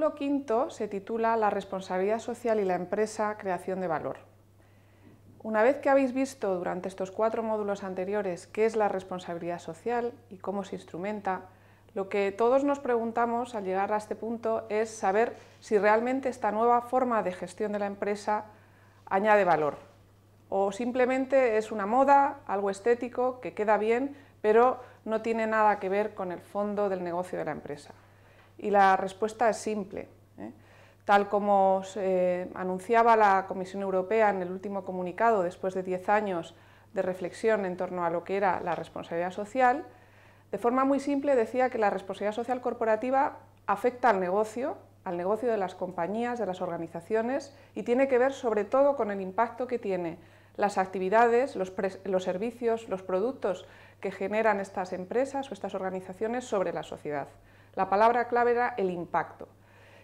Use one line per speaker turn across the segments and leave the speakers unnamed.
módulo quinto se titula La responsabilidad social y la empresa, creación de valor. Una vez que habéis visto durante estos cuatro módulos anteriores qué es la responsabilidad social y cómo se instrumenta, lo que todos nos preguntamos al llegar a este punto es saber si realmente esta nueva forma de gestión de la empresa añade valor o simplemente es una moda, algo estético que queda bien, pero no tiene nada que ver con el fondo del negocio de la empresa. Y la respuesta es simple. ¿eh? Tal como se anunciaba la Comisión Europea en el último comunicado, después de 10 años de reflexión en torno a lo que era la responsabilidad social, de forma muy simple decía que la responsabilidad social corporativa afecta al negocio, al negocio de las compañías, de las organizaciones, y tiene que ver sobre todo con el impacto que tiene las actividades, los, servicios, los productos que generan estas empresas o estas organizaciones sobre la sociedad. La palabra clave era el impacto.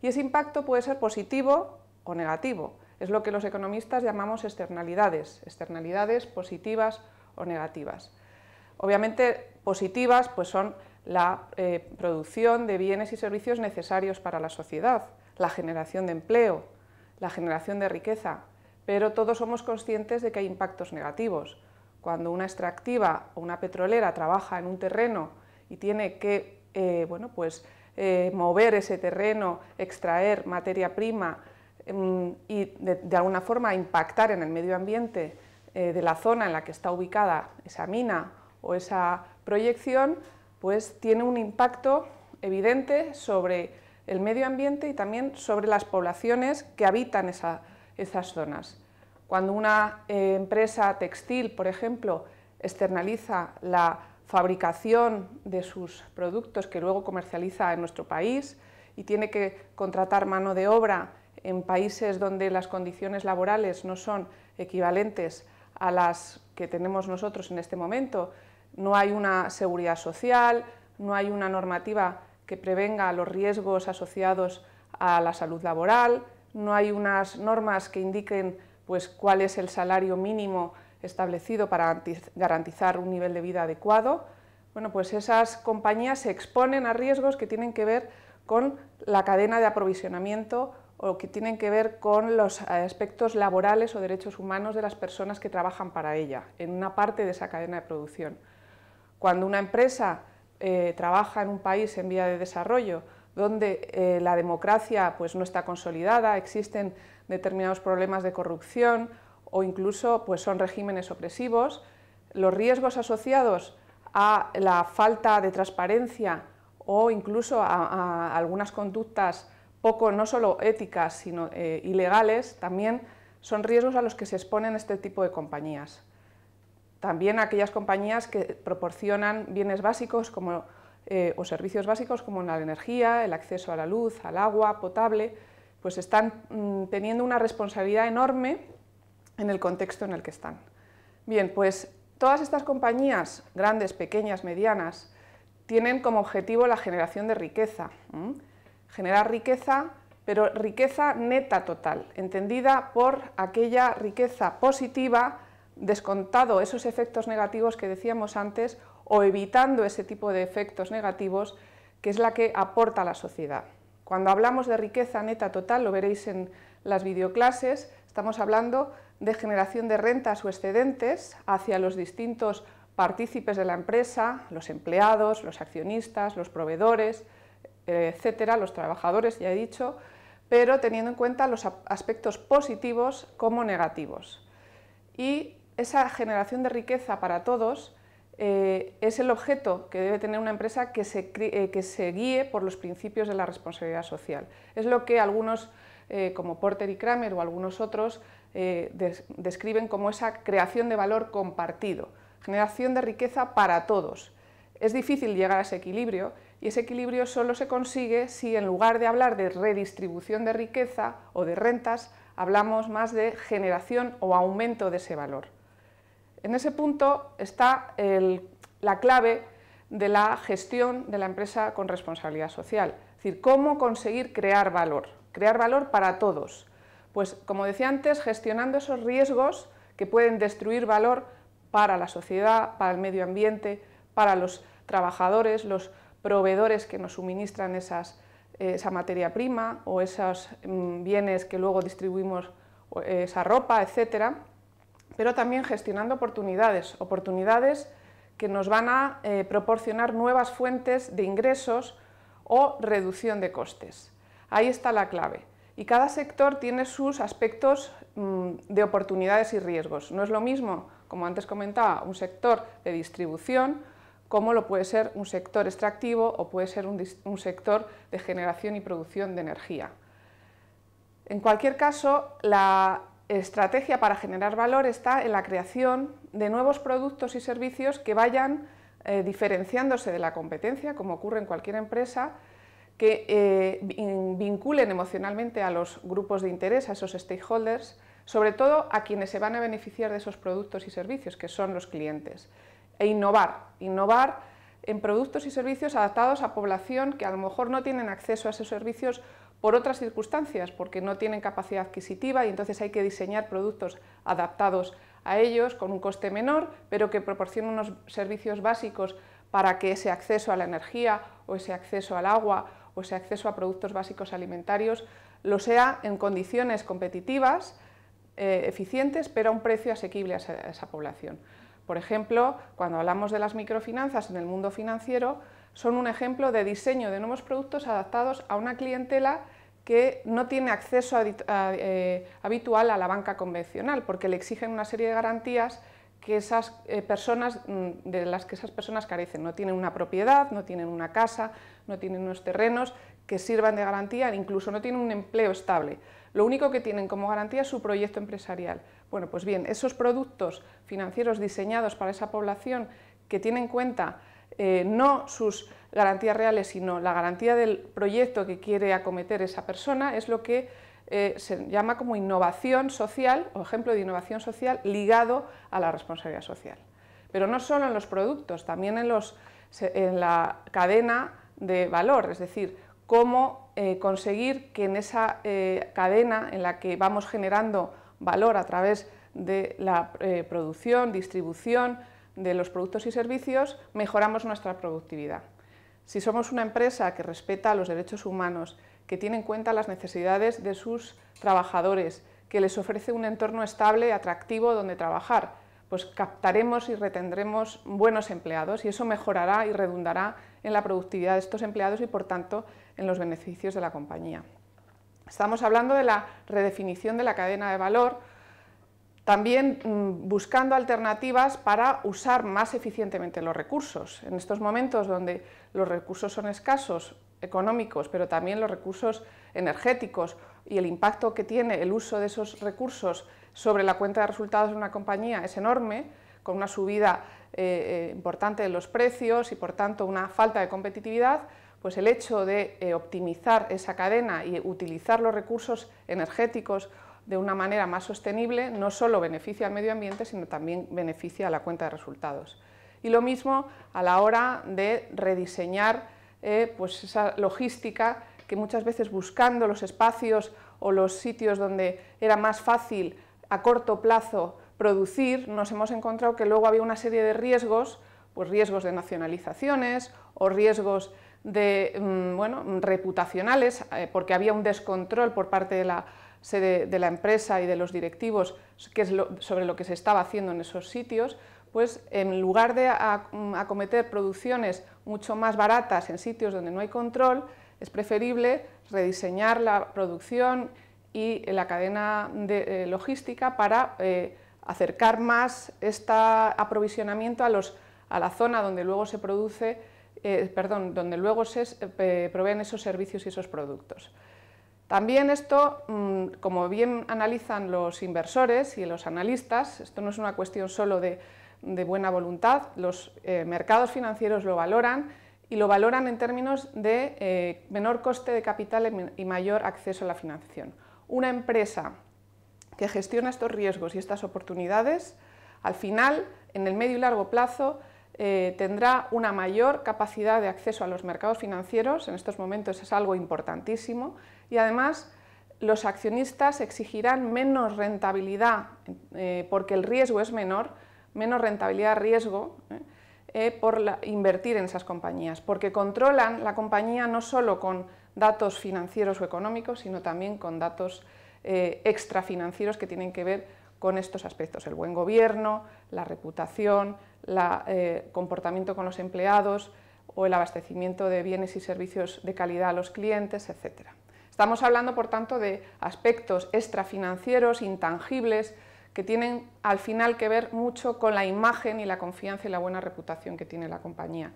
Y ese impacto puede ser positivo o negativo. Es lo que los economistas llamamos externalidades, externalidades positivas o negativas. Obviamente positivas pues son la eh, producción de bienes y servicios necesarios para la sociedad, la generación de empleo, la generación de riqueza, pero todos somos conscientes de que hay impactos negativos. Cuando una extractiva o una petrolera trabaja en un terreno y tiene que eh, bueno, pues, eh, mover ese terreno, extraer materia prima mm, y de, alguna forma impactar en el medio ambiente eh, de la zona en la que está ubicada esa mina o esa proyección, pues tiene un impacto evidente sobre el medio ambiente y también sobre las poblaciones que habitan esas zonas. Cuando una empresa textil, por ejemplo, externaliza la fabricación de sus productos que luego comercializa en nuestro país y tiene que contratar mano de obra en países donde las condiciones laborales no son equivalentes a las que tenemos nosotros en este momento. No hay una seguridad social, no hay una normativa que prevenga los riesgos asociados a la salud laboral, no hay unas normas que indiquen pues, cuál es el salario mínimo establecido para garantizar un nivel de vida adecuado, bueno, pues esas compañías se exponen a riesgos que tienen que ver con la cadena de aprovisionamiento o que tienen que ver con los aspectos laborales o derechos humanos de las personas que trabajan para ella, en una parte de esa cadena de producción. Cuando una empresa eh, trabaja en un país en vía de desarrollo, donde eh, la democracia pues, no está consolidada, existen determinados problemas de corrupción o incluso pues, son regímenes opresivos. Los riesgos asociados a la falta de transparencia o incluso a, algunas conductas poco, no solo éticas, sino eh, ilegales, también son riesgos a los que se exponen este tipo de compañías. También aquellas compañías que proporcionan bienes básicos eh, o servicios básicos como la energía, el acceso a la luz, al agua potable, pues están mm, teniendo una responsabilidad enorme en el contexto en el que están. Bien, pues todas estas compañías, grandes, pequeñas, medianas, tienen como objetivo la generación de riqueza. Generar riqueza, pero riqueza neta total, entendida por aquella riqueza positiva, descontado esos efectos negativos que decíamos antes o evitando ese tipo de efectos negativos que es la que aporta a la sociedad. Cuando hablamos de riqueza neta total, lo veréis en las videoclases, estamos hablando de generación de rentas o excedentes hacia los distintos partícipes de la empresa, los empleados, los accionistas, los proveedores, eh, etcétera, los trabajadores, ya he dicho, pero teniendo en cuenta los aspectos positivos como negativos. Y esa generación de riqueza para todos eh, es el objeto que debe tener una empresa que se, eh, que se, guíe por los principios de la responsabilidad social. Es lo que algunos, como Porter y Kramer o algunos otros, eh, describen como esa creación de valor compartido, generación de riqueza para todos. Es difícil llegar a ese equilibrio y ese equilibrio solo se consigue si en lugar de hablar de redistribución de riqueza o de rentas, hablamos más de generación o aumento de ese valor. En ese punto está la clave de la gestión de la empresa con responsabilidad social, es decir, cómo conseguir crear valor, crear valor para todos, pues como decía antes, gestionando esos riesgos que pueden destruir valor para la sociedad, para el medio ambiente, para los trabajadores, los proveedores que nos suministran esa materia prima o esos mm, bienes que luego distribuimos, esa ropa, etc. Pero también gestionando oportunidades, oportunidades que nos van a eh, proporcionar nuevas fuentes de ingresos o reducción de costes. Ahí está la clave. Y cada sector tiene sus aspectos mm, de oportunidades y riesgos. No es lo mismo, como antes comentaba, un sector de distribución como lo puede ser un sector extractivo o puede ser un, sector de generación y producción de energía. En cualquier caso, la estrategia para generar valor está en la creación de nuevos productos y servicios que vayan eh, diferenciándose de la competencia, como ocurre en cualquier empresa, que eh, vinculen emocionalmente a los grupos de interés, a esos stakeholders, sobre todo a quienes se van a beneficiar de esos productos y servicios, que son los clientes. E innovar, innovar en productos y servicios adaptados a población que a lo mejor no tienen acceso a esos servicios por otras circunstancias, porque no tienen capacidad adquisitiva y entonces hay que diseñar productos adaptados a ellos con un coste menor, pero que proporcionen unos servicios básicos para que ese acceso a la energía o ese acceso al agua o ese acceso a productos básicos alimentarios lo sea en condiciones competitivas, eh, eficientes, pero a un precio asequible a esa, población. Por ejemplo, cuando hablamos de las microfinanzas en el mundo financiero, son un ejemplo de diseño de nuevos productos adaptados a una clientela que no tiene acceso eh, habitual a la banca convencional, porque le exigen una serie de garantías que esas, eh, personas, mm, de las que esas personas carecen. No tienen una propiedad, no tienen una casa, no tienen unos terrenos que sirvan de garantía, incluso no tienen un empleo estable. Lo único que tienen como garantía es su proyecto empresarial. Bueno, pues bien, esos productos financieros diseñados para esa población que tienen en cuenta eh, no sus garantías reales, sino la garantía del proyecto que quiere acometer esa persona, es lo que eh, se llama como innovación social o ejemplo de innovación social ligado a la responsabilidad social. Pero no solo en los productos, también en, los, en la cadena de valor, es decir, cómo eh, conseguir que en esa eh, cadena en la que vamos generando valor a través de la eh, producción, distribución de los productos y servicios, mejoramos nuestra productividad. Si somos una empresa que respeta los derechos humanos, que tiene en cuenta las necesidades de sus trabajadores, que les ofrece un entorno estable, y atractivo donde trabajar, pues captaremos y retendremos buenos empleados y eso mejorará y redundará en la productividad de estos empleados y por tanto en los beneficios de la compañía. Estamos hablando de la redefinición de la cadena de valor, también mm, buscando alternativas para usar más eficientemente los recursos. En estos momentos donde los recursos son escasos, económicos, pero también los recursos energéticos y el impacto que tiene el uso de esos recursos sobre la cuenta de resultados de una compañía es enorme, con una subida eh, eh, importante de los precios y por tanto una falta de competitividad, pues el hecho de eh, optimizar esa cadena y utilizar los recursos energéticos de una manera más sostenible no solo beneficia al medio ambiente, sino también beneficia a la cuenta de resultados. Y lo mismo a la hora de rediseñar pues esa logística que muchas veces buscando los espacios o los sitios donde era más fácil a corto plazo producir, nos hemos encontrado que luego había una serie de riesgos, pues riesgos de nacionalizaciones o riesgos de, mm, bueno, reputacionales, eh, porque había un descontrol por parte de la sede de la empresa y de los directivos sobre lo que se estaba haciendo en esos sitios, pues en lugar de mm, acometer producciones mucho más baratas en sitios donde no hay control, es preferible rediseñar la producción y eh, la cadena de, eh, logística para eh, acercar más este aprovisionamiento a, la zona donde luego se produce, perdón, donde luego se proveen esos servicios y esos productos. También esto, mm, como bien analizan los inversores y los analistas, esto no es una cuestión solo de buena voluntad, los mercados financieros lo valoran y lo valoran en términos de menor coste de capital y mayor acceso a la financiación una empresa que gestiona estos riesgos y estas oportunidades, al final, en el medio y largo plazo, eh, tendrá una mayor capacidad de acceso a los mercados financieros, en estos momentos es algo importantísimo, y además los accionistas exigirán menos rentabilidad, eh, porque el riesgo es menor, menos rentabilidad riesgo, eh, por invertir en esas compañías, porque controlan la compañía no solo con datos financieros o económicos, sino también con datos eh, extrafinancieros que tienen que ver con estos aspectos, el buen gobierno, la reputación, el eh, comportamiento con los empleados o el abastecimiento de bienes y servicios de calidad a los clientes, etc. Estamos hablando, por tanto, de aspectos extrafinancieros, intangibles, que tienen al final que ver mucho con la imagen y la confianza y la buena reputación que tiene la compañía.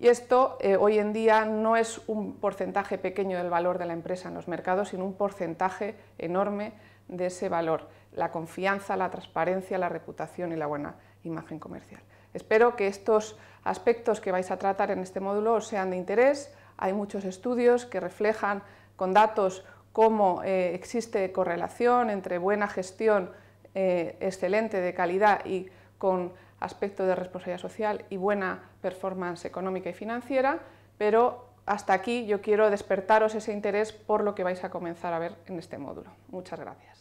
Y esto eh, hoy en día no es un porcentaje pequeño del valor de la empresa en los mercados, sino un porcentaje enorme de ese valor, la confianza, la transparencia, la reputación y la buena imagen comercial. Espero que estos aspectos que vais a tratar en este módulo os sean de interés. Hay muchos estudios que reflejan con datos cómo eh, existe correlación entre buena gestión eh, excelente de calidad y con aspecto de responsabilidad social y buena performance económica y financiera, pero hasta aquí yo quiero despertaros ese interés por lo que vais a comenzar a ver en este módulo. Muchas gracias.